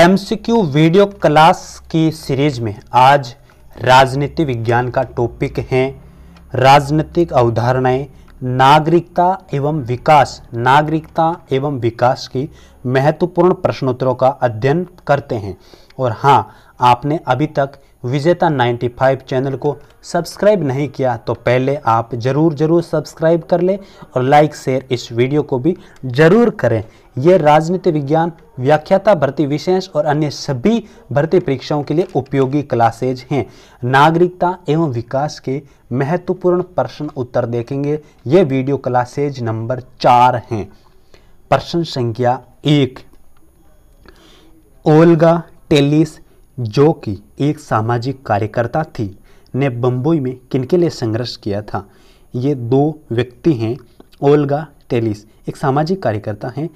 MCQ video class की series में आज राजनीति विज्ञान का टॉपिक है राजनीतिक अवधारणाएं नागरिकता एवं विकास नागरिकता एवं विकास की महत्वपूर्ण प्रश्नोत्तरों का अध्ययन करते हैं और हाँ आपने अभी तक विजेता 95 चैनल को सब्सक्राइब नहीं किया तो पहले आप ज़रूर ज़रूर सब्सक्राइब कर लें और लाइक शेयर इस वीडियो को भी ज़रूर करें यह राजनीति विज्ञान व्याख्याता भर्ती विशेष और अन्य सभी भर्ती परीक्षाओं के लिए उपयोगी क्लासेज हैं नागरिकता एवं विकास के महत्वपूर्ण प्रश्न उत्तर देखेंगे ये वीडियो क्लासेज नंबर चार हैं प्रश्न संख्या एक ओल्गा टेलिस जो कि एक सामाजिक कार्यकर्ता थी ने बम्बई में किनके लिए संघर्ष किया था ये दो व्यक्ति हैं ओल्गा टेलिस एक सामाजिक कार्यकर्ता हैं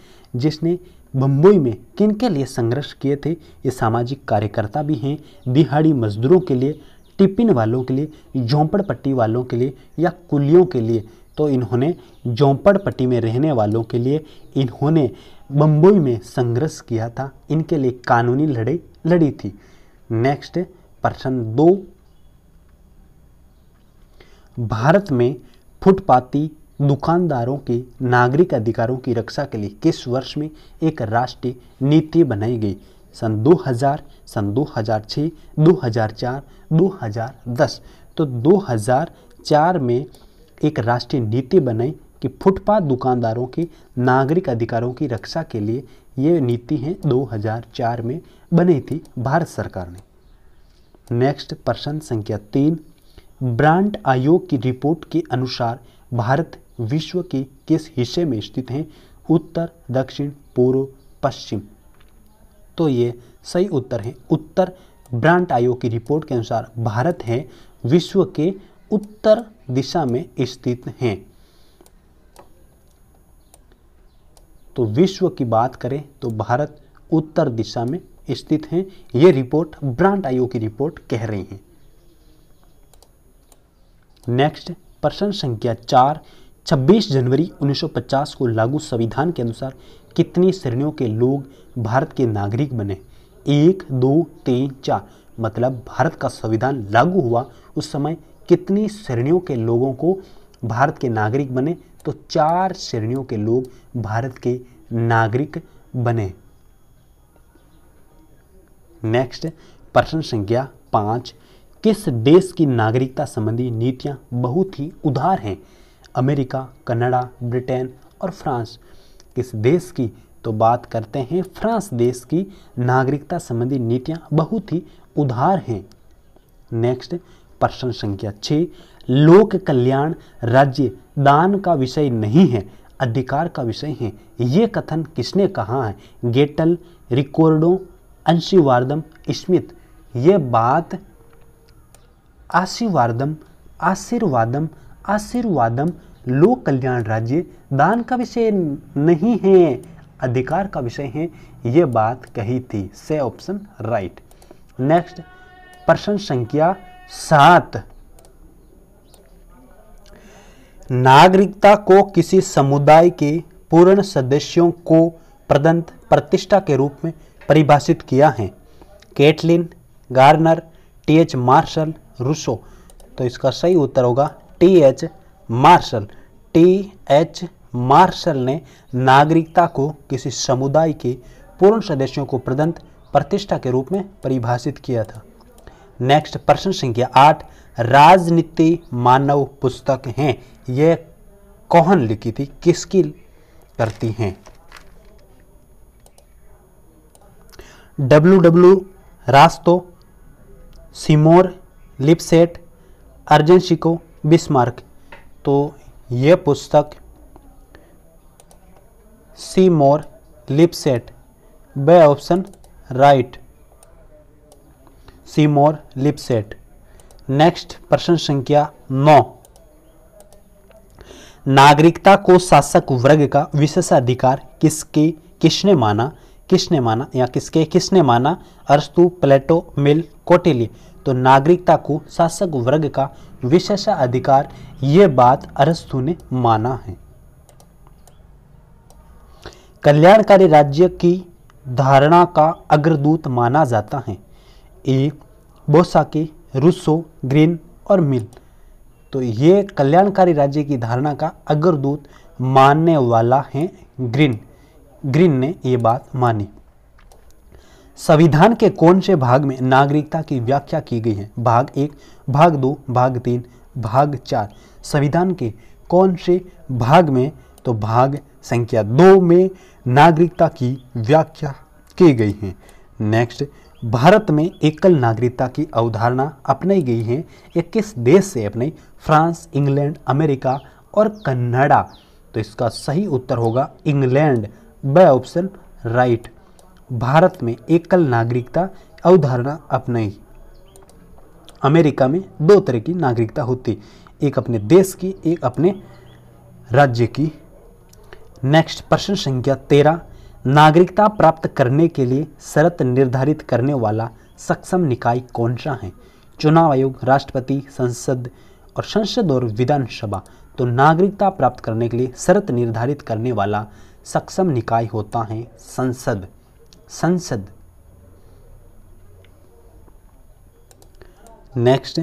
जिसने बम्बई में किनके लिए संघर्ष किए थे ये सामाजिक कार्यकर्ता भी हैं दिहाड़ी मजदूरों के लिए टिपिन वालों के लिए झोंपड़पट्टी वालों के लिए या कुलियों के लिए तो इन्होंने झोंपड़पट्टी में रहने वालों के लिए इन्होंने बम्बई में संघर्ष किया था इनके लिए कानूनी लड़ाई लड़ी थी नेक्स्ट प्रश्न दो भारत में फुटपाती दुकानदारों के नागरिक अधिकारों की रक्षा के लिए किस वर्ष में एक राष्ट्रीय नीति बनाई गई सन 2000, सन 2006, 2004, 2010 तो 2004 में एक राष्ट्रीय नीति बनाई कि फुटपाथ दुकानदारों के नागरिक अधिकारों की रक्षा के लिए ये नीति है 2004 में बनी थी भारत सरकार ने नेक्स्ट प्रश्न संख्या तीन ब्रांड आयोग की रिपोर्ट के अनुसार भारत विश्व के किस हिस्से में स्थित है उत्तर दक्षिण पूर्व पश्चिम तो ये सही उत्तर है उत्तर ब्रांड आयोग की रिपोर्ट के अनुसार भारत है विश्व के उत्तर दिशा में स्थित हैं तो विश्व की बात करें तो भारत उत्तर दिशा में स्थित हैं ये रिपोर्ट ब्रांड आयोग की रिपोर्ट कह रही है नेक्स्ट प्रश्न संख्या चार 26 जनवरी 1950 को लागू संविधान के अनुसार कितनी श्रेणियों के लोग भारत के नागरिक बने एक दो तीन चार मतलब भारत का संविधान लागू हुआ उस समय कितनी श्रेणियों के लोगों को भारत के नागरिक बने तो चार श्रेणियों के लोग भारत के नागरिक बने नेक्स्ट प्रश्न संख्या पांच किस देश की नागरिकता संबंधी नीतियां बहुत ही उधार हैं अमेरिका कनाडा ब्रिटेन और फ्रांस किस देश की तो बात करते हैं फ्रांस देश की नागरिकता संबंधी नीतियां बहुत ही उधार हैं नेक्स्ट प्रश्न संख्या छः लोक कल्याण राज्य दान का विषय नहीं है अधिकार का विषय है ये कथन किसने कहा है गेटल रिकॉर्डो अंशीवार्दम स्मित ये बात आशीर्वादम आशीर्वादम आशीर्वादम लोक कल्याण राज्य दान का विषय नहीं है अधिकार का विषय है ये बात कही थी से ऑप्शन राइट नेक्स्ट प्रश्न संख्या सात नागरिकता को किसी समुदाय के पूर्ण सदस्यों को प्रदंत प्रतिष्ठा के रूप में परिभाषित किया है Catlin Garner T H Marshall Rousseau तो इसका सही उत्तर होगा T H Marshall T H Marshall ने नागरिकता को किसी समुदाय के पूर्ण सदस्यों को प्रदंत प्रतिष्ठा के रूप में परिभाषित किया था नेक्स्ट प्रश्न संख्या आठ राजनीति मानव पुस्तक हैं यह कौन लिखी थी किसकी करती हैं W W Rostow Seymour Lipset अर्जन शिको बिस्मार्क तो यह पुस्तक Seymour Lipset B option right Seymour Lipset next प्रश्न संख्या नौ नागरिकता को शासक वर्ग का विशेषाधिकार किसके किसने माना किसने माना या किसके किसने माना अरस्तु प्लेटो मिल कोटेली तो नागरिकता को शासक वर्ग का विशेषाधिकार ये बात अरस्तु ने माना है कल्याणकारी राज्य की धारणा का अग्रदूत माना जाता है ए बोसाकी रूसो ग्रीन और मिल तो ये कल्याणकारी राज्य की धारणा का अग्रदूत मानने वाला है ग्रीन ग्रीन ने ये बात मानी संविधान के कौन से भाग में नागरिकता की व्याख्या की गई है भाग एक भाग दो भाग तीन भाग चार संविधान के कौन से भाग में तो भाग संख्या दो में नागरिकता की व्याख्या की गई है नेक्स्ट भारत में एकल नागरिकता की अवधारणा अपनाई गई है ये किस देश से अपनाई फ्रांस इंग्लैंड अमेरिका और कन्नाडा तो इसका सही उत्तर होगा इंग्लैंड ब ऑप्शन राइट भारत में एकल नागरिकता अवधारणा अपनाई अमेरिका में दो तरह की नागरिकता होती एक अपने देश की एक अपने राज्य की नेक्स्ट प्रश्न संख्या तेरह नागरिकता प्राप्त करने के लिए शर्त निर्धारित करने वाला सक्षम निकाय कौन सा है चुनाव आयोग राष्ट्रपति संसद और संसद और विधानसभा तो नागरिकता प्राप्त करने के लिए शर्त निर्धारित करने वाला सक्षम निकाय होता है संसद संसद नेक्स्ट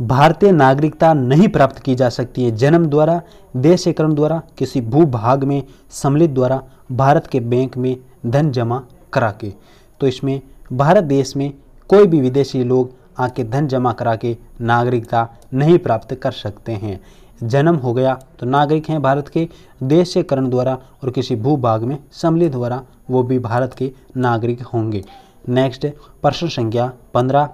भारतीय नागरिकता नहीं प्राप्त की जा सकती है जन्म द्वारा देशीकरण द्वारा किसी भूभाग में सम्मिलित द्वारा भारत के बैंक में धन जमा करा के तो इसमें भारत देश में कोई भी विदेशी लोग आके धन जमा करा के नागरिकता नहीं प्राप्त कर सकते हैं जन्म हो गया तो नागरिक हैं भारत के देश से करण द्वारा और किसी भूभाग में सम्मिलित द्वारा वो भी भारत के नागरिक होंगे नेक्स्ट प्रश्न संख्या पंद्रह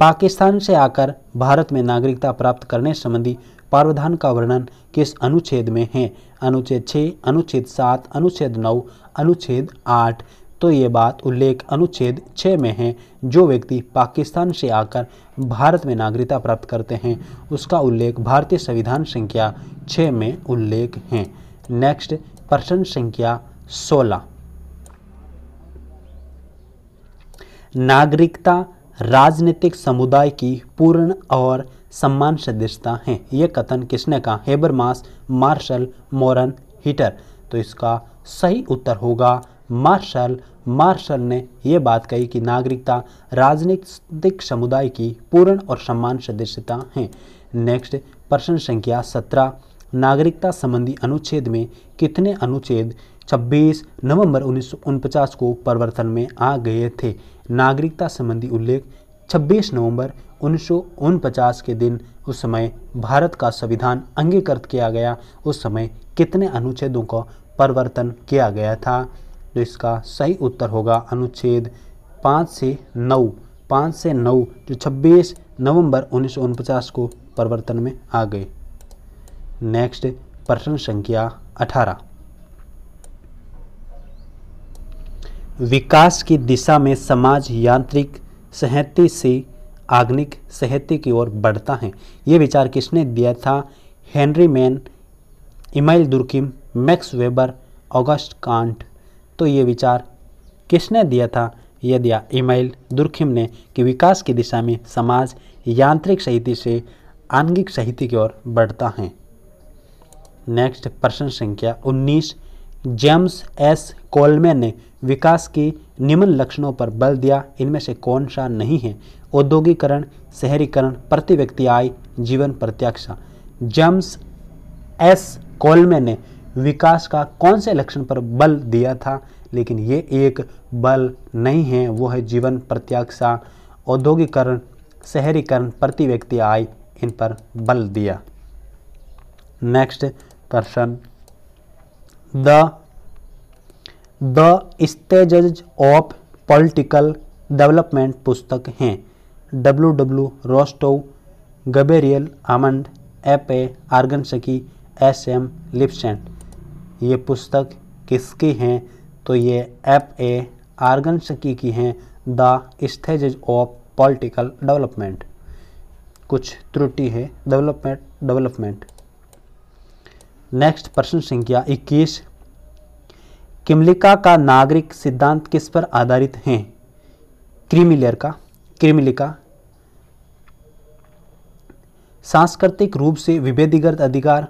पाकिस्तान से आकर भारत में नागरिकता प्राप्त करने संबंधी प्रावधान का वर्णन किस अनुच्छेद में है अनुच्छेद छः अनुच्छेद सात अनुच्छेद नौ अनुच्छेद आठ तो ये बात उल्लेख अनुच्छेद छः में है जो व्यक्ति पाकिस्तान से आकर भारत में नागरिकता प्राप्त करते हैं उसका उल्लेख भारतीय संविधान संख्या छः में उल्लेख है नेक्स्ट प्रश्न संख्या सोलह नागरिकता राजनीतिक समुदाय की पूर्ण और सम्मान सदस्यता है यह कथन किसने कहा हेबरमास मार्शल मोरन हीटर तो इसका सही उत्तर होगा मार्शल मार्शल ने यह बात कही कि नागरिकता राजनीतिक समुदाय की पूर्ण और सम्मान सदस्यता है नेक्स्ट प्रश्न संख्या सत्रह नागरिकता संबंधी अनुच्छेद में कितने अनुच्छेद 26 नवंबर उन्नीस को परिवर्तन में आ गए थे नागरिकता संबंधी उल्लेख 26 नवंबर उन्नीस के दिन उस समय भारत का संविधान अंगीकृत किया गया उस समय कितने अनुच्छेदों का परिवर्तन किया गया था तो इसका सही उत्तर होगा अनुच्छेद पाँच से नौ पाँच से नौ जो 26 नवंबर उन्नीस को परिवर्तन में आ गए नेक्स्ट प्रश्न संख्या 18 विकास की दिशा में समाज यांत्रिक सहती से आग्निक सहती की ओर बढ़ता है ये विचार किसने दिया था Henry Maine Emile Durkheim Max Weber Auguste Comte तो ये विचार किसने दिया था यह दिया इमाइल दुर्खिम ने कि विकास की दिशा में समाज यांत्रिक सहित से आंगिक सहित की ओर बढ़ता है नेक्स्ट प्रश्न संख्या जेम्स एस कोलमैन ने विकास के निम्न लक्षणों पर बल दिया इनमें से कौन सा नहीं है औद्योगिकरण शहरीकरण प्रति व्यक्ति आय जीवन प्रत्याशा जेम्स एस कोलमैन ने विकास का कौन से लक्षण पर बल दिया था लेकिन ये एक बल नहीं है वो है जीवन प्रत्याशा औद्योगिकरण शहरीकरण प्रति व्यक्ति आय इन पर बल दिया नेक्स्ट प्रश्न the the stage of political development पुस्तक हैं W W Rostow Gabriel Almond F A Organski S M Lipset ये पुस्तक किसकी हैं तो ये एप ए आर्गनसकी की हैं the stage of political development कुछ त्रुटि है डेवलपमेंट डेवलपमेंट नेक्स्ट प्रश्न संख्या 21 किमलिका का नागरिक सिद्धांत किस पर आधारित है क्रिमिलियर का क्रिमिलिका सांस्कृतिक रूप से विभेदीगत अधिकार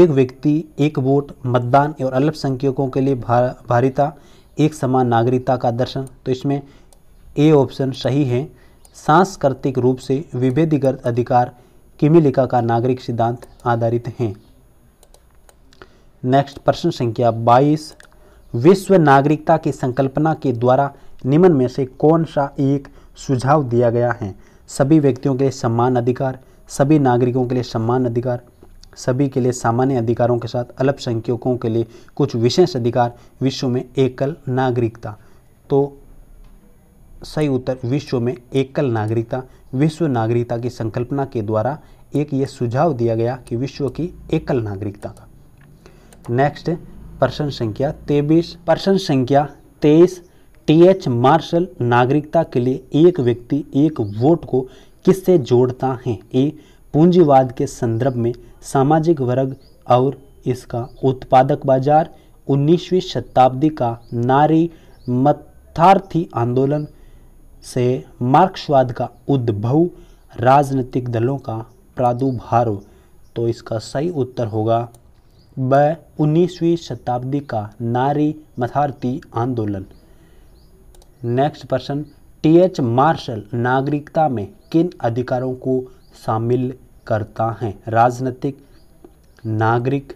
एक व्यक्ति एक वोट मतदान और अल्पसंख्यकों के लिए भा, भारिता एक समान नागरिकता का दर्शन तो इसमें ए ऑप्शन सही है सांस्कृतिक रूप से विभेदीगत अधिकार किमिलिका का नागरिक सिद्धांत आधारित हैं नेक्स्ट प्रश्न संख्या 22 विश्व नागरिकता की संकल्पना के द्वारा निम्न में से कौन सा एक सुझाव दिया गया है सभी व्यक्तियों के लिए सम्मान अधिकार सभी नागरिकों के लिए सम्मान अधिकार सभी के लिए सामान्य अधिकारों के साथ अल्पसंख्यकों के लिए कुछ विशेष अधिकार विश्व में एकल नागरिकता तो सही उत्तर विश्व में एकल नागरिकता विश्व नागरिकता की संकल्पना के द्वारा एक ये सुझाव दिया गया कि विश्व की एकल नागरिकता का नेक्स्ट प्रश्न संख्या तेबीस प्रश्न संख्या तेईस टीएच मार्शल नागरिकता के लिए एक व्यक्ति एक वोट को किससे जोड़ता है ए पूंजीवाद के संदर्भ में सामाजिक वर्ग और इसका उत्पादक बाजार 19वीं शताब्दी का नारी मथार्थी आंदोलन से मार्क्सवाद का उद्भव राजनीतिक दलों का प्रादुर्भाव तो इसका सही उत्तर होगा व उन्नीसवीं शताब्दी का नारी मथारती आंदोलन नेक्स्ट प्रश्न टी एच मार्शल नागरिकता में किन अधिकारों को शामिल करता है राजनीतिक नागरिक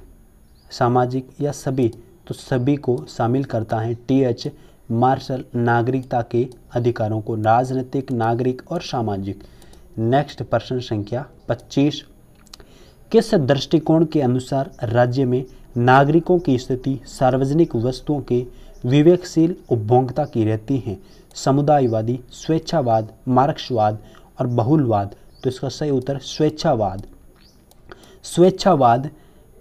सामाजिक या सभी तो सभी को शामिल करता है टी एच मार्शल नागरिकता के अधिकारों को राजनीतिक नागरिक और सामाजिक नेक्स्ट प्रश्न संख्या किस दृष्टिकोण के अनुसार राज्य में नागरिकों की स्थिति सार्वजनिक वस्तुओं के विवेकशील उपभोक्ता की रहती है समुदायवादी स्वेच्छावाद मार्क्सवाद और बहुलवाद तो इसका सही उत्तर स्वेच्छावाद स्वेच्छावाद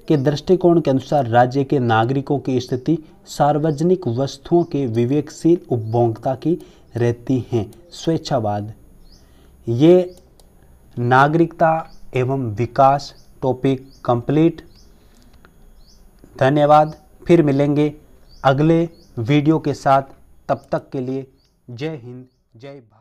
के दृष्टिकोण के अनुसार राज्य के नागरिकों की स्थिति सार्वजनिक वस्तुओं के विवेकशील उपभोक्ता की रहती हैं स्वेच्छावाद ये नागरिकता एवं विकास टॉपिक कंप्लीट धन्यवाद फिर मिलेंगे अगले वीडियो के साथ तब तक के लिए जय हिंद जय भारत